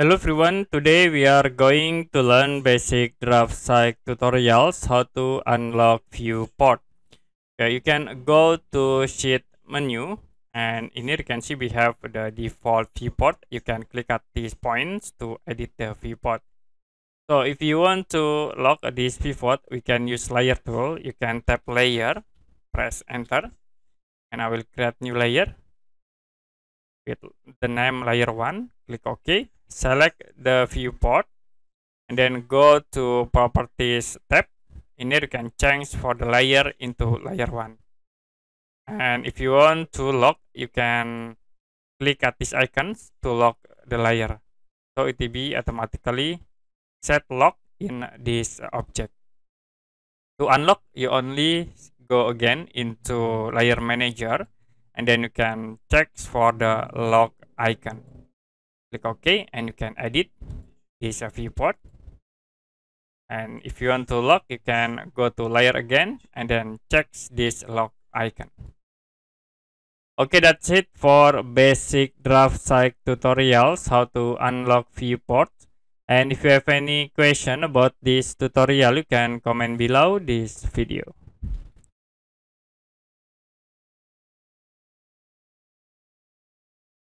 Hello everyone, today we are going to learn basic draft site tutorials how to unlock viewport. Okay, you can go to sheet menu and in here you can see we have the default viewport. You can click at these points to edit the viewport. So if you want to lock this viewport, we can use layer tool. You can tap layer, press enter and I will create new layer with the name layer one. click OK select the viewport and then go to properties tab in here you can change for the layer into layer one. and if you want to lock you can click at this icons to lock the layer so it will be automatically set lock in this object to unlock you only go again into layer manager and then you can check for the lock icon click OK and you can edit this viewport and if you want to lock you can go to layer again and then check this lock icon okay that's it for basic draft site tutorials how to unlock viewport. and if you have any question about this tutorial you can comment below this video